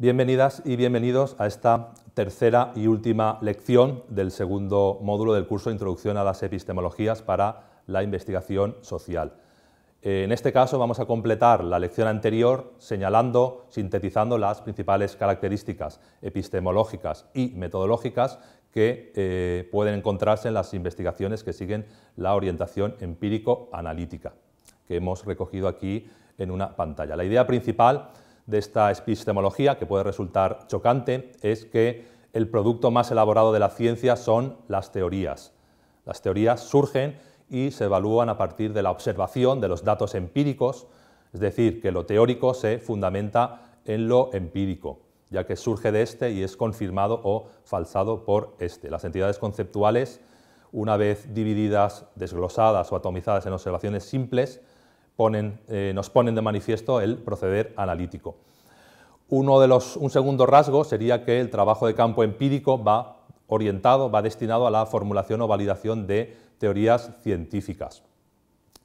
Bienvenidas y bienvenidos a esta tercera y última lección del segundo módulo del curso Introducción a las Epistemologías para la Investigación Social. Eh, en este caso vamos a completar la lección anterior señalando, sintetizando las principales características epistemológicas y metodológicas que eh, pueden encontrarse en las investigaciones que siguen la orientación empírico-analítica, que hemos recogido aquí en una pantalla. La idea principal de esta epistemología, que puede resultar chocante, es que el producto más elaborado de la ciencia son las teorías. Las teorías surgen y se evalúan a partir de la observación de los datos empíricos, es decir, que lo teórico se fundamenta en lo empírico, ya que surge de este y es confirmado o falsado por este. Las entidades conceptuales, una vez divididas, desglosadas o atomizadas en observaciones simples, eh, nos ponen de manifiesto el proceder analítico. un segundo rasgo sería que el trabajo de campo empírico va orientado, va destinado a la formulación o validación de teorías científicas.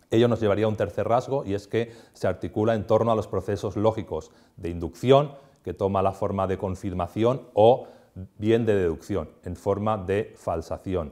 Ello nos llevaría a un tercer rasgo y es que se articula en torno a los procesos lógicos de inducción, que toma la forma de confirmación o bien de deducción, en forma de falsación.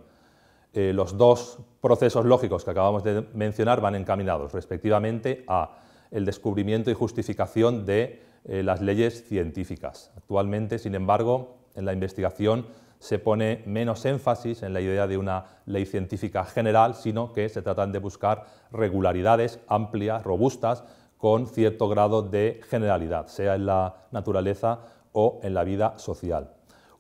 Eh, los dos procesos lógicos que acabamos de mencionar van encaminados respectivamente a el descubrimiento y justificación de eh, las leyes científicas. Actualmente, sin embargo, en la investigación se pone menos énfasis en la idea de una ley científica general, sino que se tratan de buscar regularidades amplias, robustas, con cierto grado de generalidad, sea en la naturaleza o en la vida social.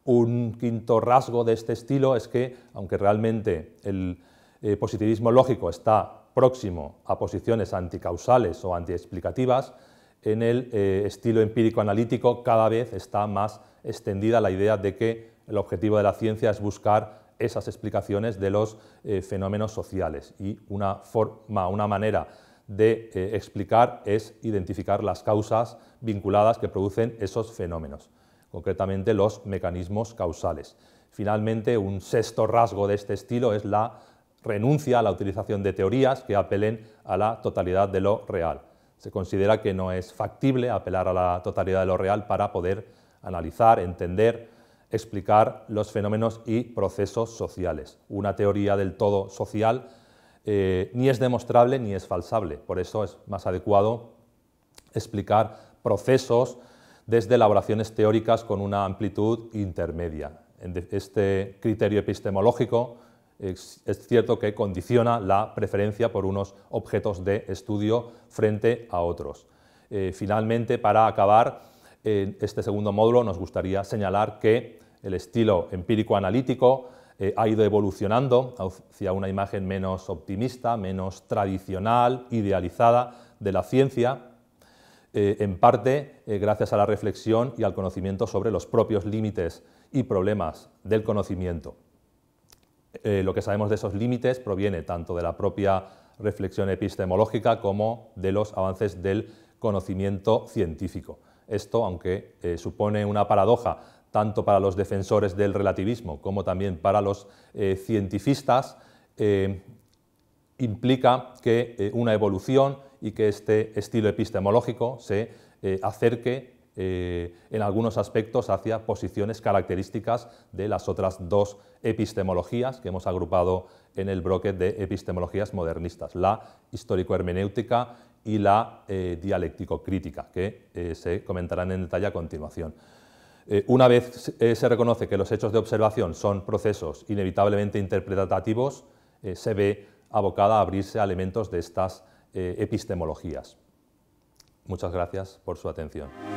Un quinto rasgo de este estilo es que, aunque realmente el eh, positivismo lógico está próximo a posiciones anticausales o antiexplicativas, en el eh, estilo empírico analítico cada vez está más extendida la idea de que el objetivo de la ciencia es buscar esas explicaciones de los eh, fenómenos sociales y una forma, una manera de explicar es identificar las causas vinculadas que producen esos fenómenos concretamente los mecanismos causales. Finalmente, un sexto rasgo de este estilo es la renuncia a la utilización de teorías que apelen a la totalidad de lo real. Se considera que no es factible apelar a la totalidad de lo real para poder analizar, entender, explicar los fenómenos y procesos sociales. Una teoría del todo social eh, ni es demostrable ni es falsable. Por eso es más adecuado explicar procesos, desde elaboraciones teóricas con una amplitud intermedia. Este criterio epistemológico es, cierto que condiciona la preferencia por unos objetos de estudio frente a otros. Eh, finalmente, para acabar este segundo módulo, nos gustaría señalar que el estilo empírico-analítico eh, ha ido evolucionando hacia una imagen menos optimista, menos tradicional, idealizada de la ciencia eh, en parte eh, gracias a la reflexión y al conocimiento sobre los propios límites y problemas del conocimiento. Eh, lo que sabemos de esos límites proviene tanto de la propia reflexión epistemológica como de los avances del conocimiento científico. Esto, aunque supone una paradoja tanto para los defensores del relativismo como también para los cientifistas, implica que una evolución y que este estilo epistemológico se eh, acerque eh, en algunos aspectos hacia posiciones características de las otras dos epistemologías que hemos agrupado en el bloque de epistemologías modernistas, la histórico-hermenéutica y la eh, dialéctico-crítica, que se comentarán en detalle a continuación. una vez se reconoce que los hechos de observación son procesos inevitablemente interpretativos, se ve abocada a abrirse a elementos de estas eh, epistemologías. Muchas gracias por su atención.